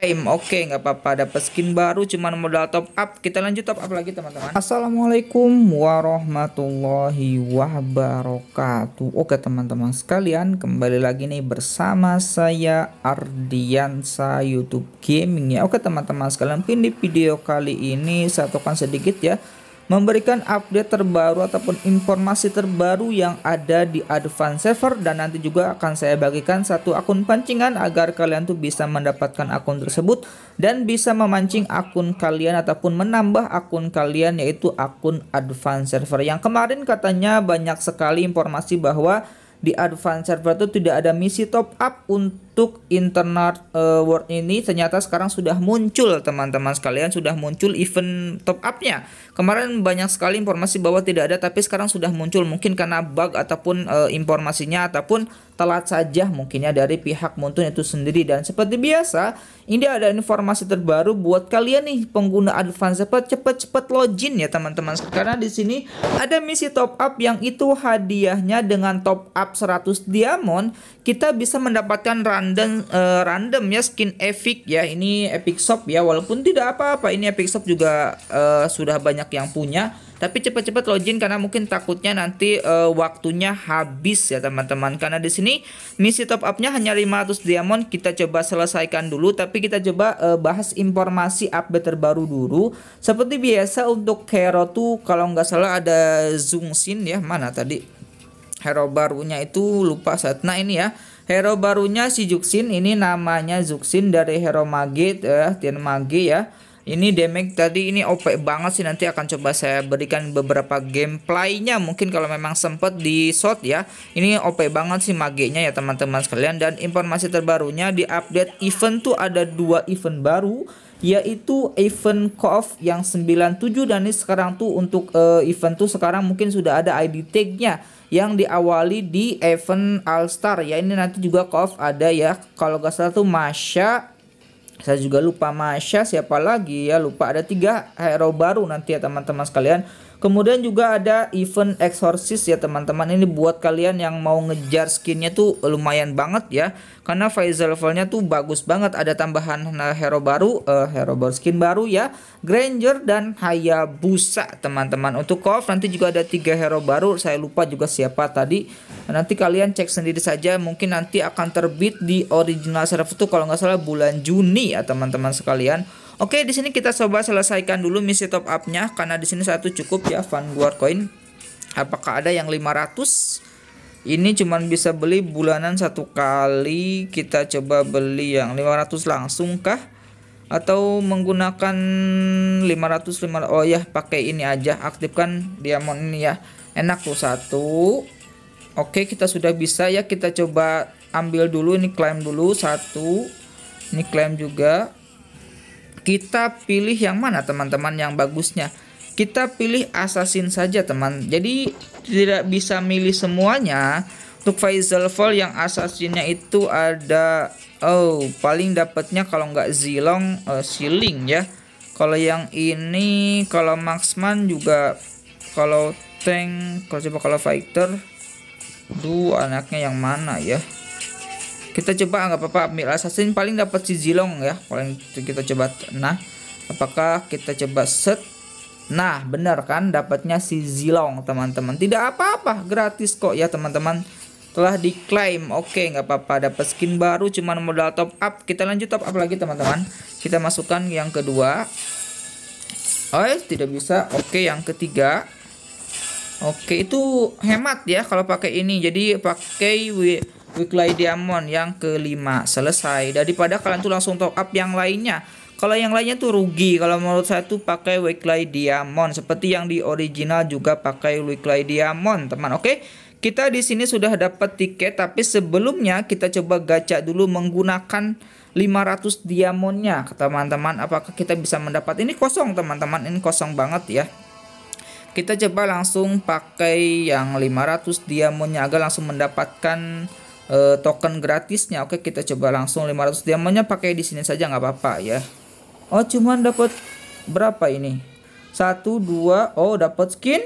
Oke, okay, nggak apa-apa. Dapat skin baru cuman modal top up. Kita lanjut top up lagi, teman-teman. Assalamualaikum warahmatullahi wabarakatuh. Oke, teman-teman sekalian, kembali lagi nih bersama saya Ardiansa YouTube Gaming ya. Oke, teman-teman sekalian, mungkin di video kali ini saya tokan sedikit ya memberikan update terbaru ataupun informasi terbaru yang ada di Advance Server dan nanti juga akan saya bagikan satu akun pancingan agar kalian tuh bisa mendapatkan akun tersebut dan bisa memancing akun kalian ataupun menambah akun kalian yaitu akun Advance Server yang kemarin katanya banyak sekali informasi bahwa di Advance Server itu tidak ada misi top up untuk untuk internet uh, word ini ternyata sekarang sudah muncul teman-teman sekalian sudah muncul event top upnya Kemarin banyak sekali informasi bahwa tidak ada tapi sekarang sudah muncul mungkin karena bug ataupun uh, informasinya ataupun telat saja mungkinnya dari pihak Muntun itu sendiri dan seperti biasa ini ada informasi terbaru buat kalian nih pengguna advance cepat cepat-cepat login ya teman-teman karena di sini ada misi top up yang itu hadiahnya dengan top up 100 diamond kita bisa mendapatkan run random uh, random ya skin Epic ya. Ini Epic Shop ya walaupun tidak apa-apa ini Epic Shop juga uh, sudah banyak yang punya tapi cepat-cepat login karena mungkin takutnya nanti uh, waktunya habis ya teman-teman karena di sini misi top upnya hanya 500 diamond kita coba selesaikan dulu tapi kita coba uh, bahas informasi update terbaru dulu seperti biasa untuk hero tuh kalau nggak salah ada Zungsin ya mana tadi hero barunya itu lupa saat nah ini ya Hero barunya si Juxin ini namanya Juxin dari Hero Mage ya, Tian Mage ya. Ini damage tadi ini OP banget sih nanti akan coba saya berikan beberapa gameplaynya mungkin kalau memang sempat di shot ya. Ini OP banget sih magenya ya teman-teman sekalian dan informasi terbarunya di update event tuh ada dua event baru yaitu event Kof yang 97 dan ini sekarang tuh untuk uh, event tuh sekarang mungkin sudah ada ID tag-nya yang diawali di event All Star ya ini nanti juga Kof ada ya kalau gak salah tuh Masya saya juga lupa Masya siapa lagi ya lupa ada tiga hero baru nanti ya teman-teman sekalian Kemudian juga ada event exorcist ya teman-teman. Ini buat kalian yang mau ngejar skinnya tuh lumayan banget ya. Karena Phase levelnya tuh bagus banget. Ada tambahan nah, hero baru, uh, hero baru skin baru ya. Granger dan Hayabusa teman-teman. Untuk Kof nanti juga ada tiga hero baru. Saya lupa juga siapa tadi. Nanti kalian cek sendiri saja. Mungkin nanti akan terbit di original server tuh kalau nggak salah bulan Juni ya teman-teman sekalian. Oke, di sini kita coba selesaikan dulu misi top up-nya karena di sini satu cukup ya Vanguard coin. Apakah ada yang 500? Ini cuman bisa beli bulanan satu kali. Kita coba beli yang 500 langsung kah? Atau menggunakan 500 500. Oh ya, pakai ini aja. Aktifkan diamond ini ya. Enak tuh satu. Oke, kita sudah bisa ya. Kita coba ambil dulu ini klaim dulu satu. Ini klaim juga kita pilih yang mana teman-teman yang bagusnya? Kita pilih assassin saja teman. Jadi tidak bisa milih semuanya. Untuk Faisal Fall yang assassinnya itu ada oh paling dapatnya kalau nggak Zilong uh, Siling ya. Kalau yang ini kalau Maxman juga kalau tank kalau coba kalau fighter dua anaknya yang mana ya? kita coba nggak apa-apa mirasasin assassin paling dapat si Zilong ya paling kita coba nah apakah kita coba set nah benar kan dapatnya si Zilong teman-teman tidak apa-apa gratis kok ya teman-teman telah diklaim oke nggak apa-apa dapat skin baru cuman modal top up kita lanjut top up lagi teman-teman kita masukkan yang kedua oh tidak bisa oke yang ketiga oke itu hemat ya kalau pakai ini jadi pakai Weekly Diamond yang kelima selesai daripada kalian tuh langsung top up yang lainnya kalau yang lainnya tuh rugi kalau menurut saya tuh pakai Weekly Diamond seperti yang di original juga pakai Weekly Diamond teman oke kita di sini sudah dapat tiket tapi sebelumnya kita coba gacha dulu menggunakan 500 Diamondnya, teman-teman apakah kita bisa mendapat ini kosong teman-teman ini kosong banget ya kita coba langsung pakai yang 500 Diamondnya, agar langsung mendapatkan e, token gratisnya oke kita coba langsung 500 diamondnya pakai di sini saja nggak apa-apa ya oh cuman dapat berapa ini satu dua oh dapat skin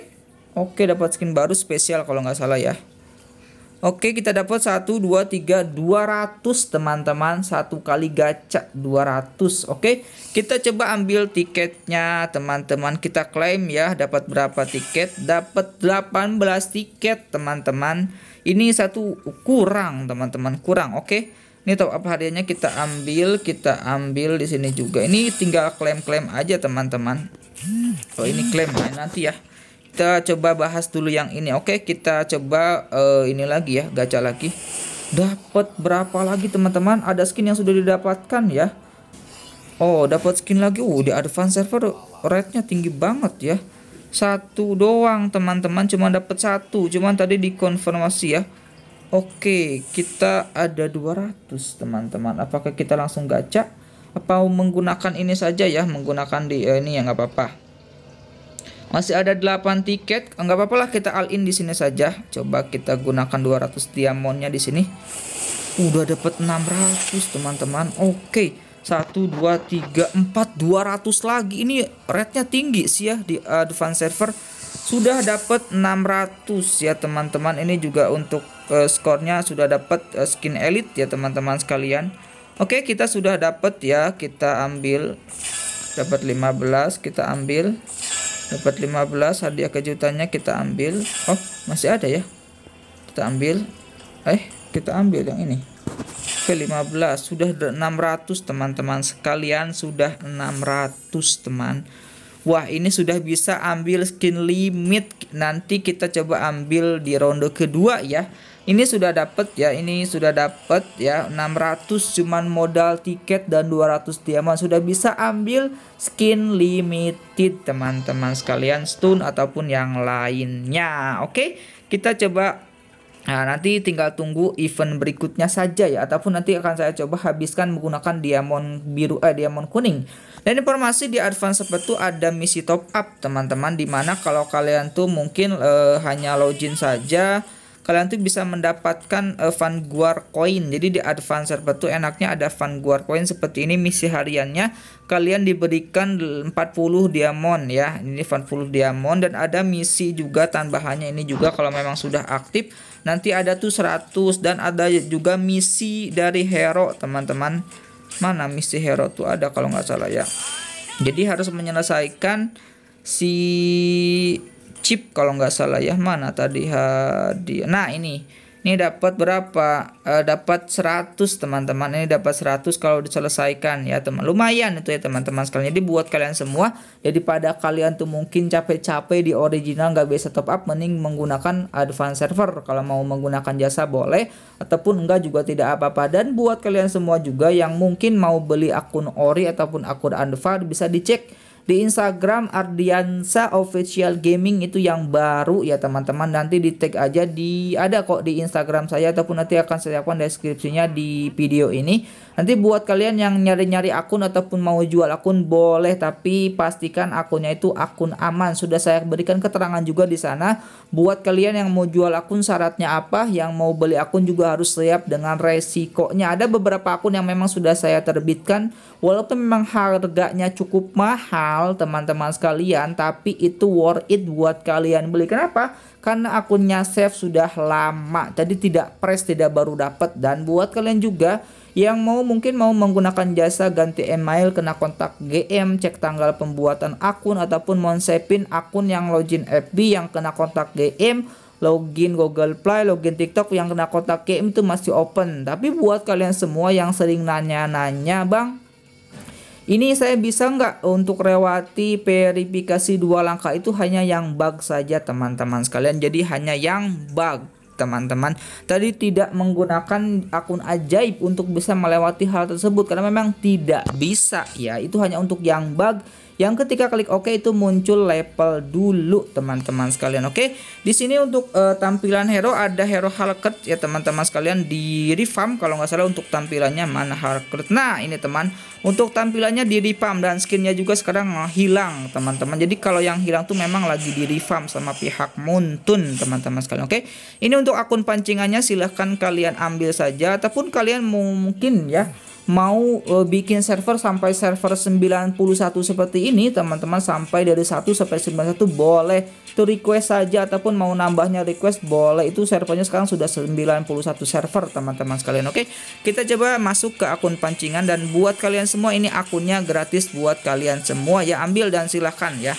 oke dapat skin baru spesial kalau nggak salah ya Oke, kita dapat 1 2 3 200 teman-teman. Satu kali gacha 200. Oke, kita coba ambil tiketnya teman-teman. Kita klaim ya dapat berapa tiket? Dapat 18 tiket teman-teman. Ini satu kurang teman-teman, kurang. Oke. Ini top up hadiahnya kita ambil, kita ambil di sini juga. Ini tinggal klaim-klaim aja teman-teman. Oh, ini klaim nah, nanti ya kita coba bahas dulu yang ini. Oke, kita coba uh, ini lagi ya, gacha lagi. Dapat berapa lagi teman-teman? Ada skin yang sudah didapatkan ya. Oh, dapat skin lagi. Uh, di advance server rate-nya tinggi banget ya. Satu doang teman-teman, cuma dapat satu. Cuman tadi dikonfirmasi ya. Oke, kita ada 200 teman-teman. Apakah kita langsung gacha? Apa menggunakan ini saja ya? Menggunakan di eh, ini ya nggak apa-apa. Masih ada 8 tiket. Enggak apa-apalah kita all in di sini saja. Coba kita gunakan 200 diamonnya di sini. Udah dapat 600, teman-teman. Oke. 1 2 3 4 200 lagi. Ini rate-nya tinggi sih ya di advance server. Sudah dapat 600 ya, teman-teman. Ini juga untuk uh, skornya sudah dapat uh, eh, skin elite ya, teman-teman sekalian. Oke, kita sudah dapat ya. Kita ambil dapat 15, kita ambil dapat 15 hadiah kejutannya kita ambil oh masih ada ya kita ambil eh kita ambil yang ini ke 15 sudah 600 teman-teman sekalian sudah 600 teman Wah ini sudah bisa ambil skin limit Nanti kita coba ambil di ronde kedua ya Ini sudah dapat ya Ini sudah dapat ya 600 cuman modal tiket dan 200 diamond Sudah bisa ambil skin limited teman-teman sekalian Stone ataupun yang lainnya Oke kita coba Nah, nanti tinggal tunggu event berikutnya saja ya ataupun nanti akan saya coba habiskan menggunakan diamond biru eh diamond kuning. Dan informasi di advance seperti itu ada misi top up teman-teman dimana kalau kalian tuh mungkin eh, hanya login saja kalian tuh bisa mendapatkan uh, eh, Vanguard Coin. Jadi di Advanced Server tuh enaknya ada Vanguard Coin seperti ini misi hariannya kalian diberikan 40 diamond ya. Ini 40 diamond dan ada misi juga tambahannya ini juga kalau memang sudah aktif nanti ada tuh 100 dan ada juga misi dari hero teman-teman. Mana misi hero tuh ada kalau nggak salah ya. Jadi harus menyelesaikan si chip kalau nggak salah ya mana tadi hadiah nah ini ini dapat berapa e, dapat 100 teman-teman ini dapat 100 kalau diselesaikan ya teman lumayan itu ya teman-teman sekalian jadi buat kalian semua jadi pada kalian tuh mungkin capek-capek di original nggak bisa top up mending menggunakan advance server kalau mau menggunakan jasa boleh ataupun enggak juga tidak apa-apa dan buat kalian semua juga yang mungkin mau beli akun ori ataupun akun advance bisa dicek di Instagram Ardiansa Official Gaming itu yang baru ya teman-teman nanti di tag aja di ada kok di Instagram saya ataupun nanti akan saya siapkan deskripsinya di video ini nanti buat kalian yang nyari-nyari akun ataupun mau jual akun boleh tapi pastikan akunnya itu akun aman sudah saya berikan keterangan juga di sana buat kalian yang mau jual akun syaratnya apa yang mau beli akun juga harus siap dengan resikonya ada beberapa akun yang memang sudah saya terbitkan Walaupun memang harganya cukup mahal teman-teman sekalian, tapi itu worth it buat kalian beli. Kenapa? Karena akunnya save sudah lama, jadi tidak fresh, tidak baru dapat. Dan buat kalian juga yang mau mungkin mau menggunakan jasa ganti email, kena kontak GM, cek tanggal pembuatan akun ataupun monsepin akun yang login FB yang kena kontak GM login Google Play, login TikTok yang kena kontak GM itu masih open. Tapi buat kalian semua yang sering nanya-nanya, Bang, ini saya bisa nggak untuk lewati verifikasi dua langkah itu hanya yang bug saja teman-teman sekalian. Jadi hanya yang bug teman-teman. Tadi tidak menggunakan akun ajaib untuk bisa melewati hal tersebut karena memang tidak bisa ya. Itu hanya untuk yang bug yang ketika klik OK itu muncul level dulu teman-teman sekalian. Oke, di sini untuk uh, tampilan hero ada hero Halkert ya teman-teman sekalian di refarm kalau nggak salah untuk tampilannya mana Halkert. Nah ini teman untuk tampilannya di refarm dan skinnya juga sekarang hilang teman-teman. Jadi kalau yang hilang tuh memang lagi di refarm sama pihak Muntun teman-teman sekalian. Oke, ini untuk akun pancingannya silahkan kalian ambil saja ataupun kalian mungkin ya mau e, bikin server sampai server 91 seperti ini teman-teman sampai dari 1 sampai 91 boleh itu request saja ataupun mau nambahnya request boleh itu servernya sekarang sudah 91 server teman-teman sekalian oke kita coba masuk ke akun pancingan dan buat kalian semua ini akunnya gratis buat kalian semua ya ambil dan silahkan ya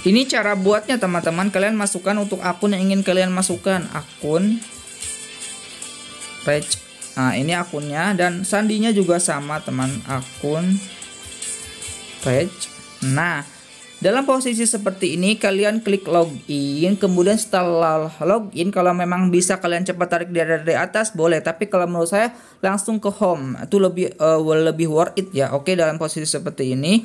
Ini cara buatnya teman-teman. Kalian masukkan untuk akun yang ingin kalian masukkan. Akun page. Nah, ini akunnya dan sandinya juga sama teman akun page. Nah, dalam posisi seperti ini kalian klik login, kemudian setelah login kalau memang bisa kalian cepat tarik dari, dari atas boleh, tapi kalau menurut saya langsung ke home itu lebih uh, lebih worth it ya. Oke, dalam posisi seperti ini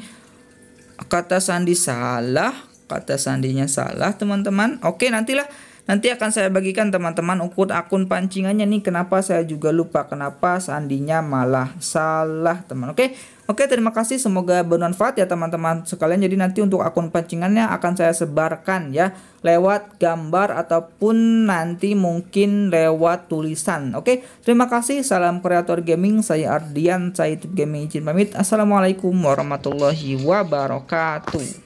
kata sandi salah kata sandinya salah teman-teman oke nantilah nanti akan saya bagikan teman-teman ukur akun pancingannya nih kenapa saya juga lupa kenapa sandinya malah salah teman oke oke terima kasih semoga bermanfaat ya teman-teman sekalian jadi nanti untuk akun pancingannya akan saya sebarkan ya lewat gambar ataupun nanti mungkin lewat tulisan oke terima kasih salam kreator gaming saya Ardian saya itu Gaming izin pamit assalamualaikum warahmatullahi wabarakatuh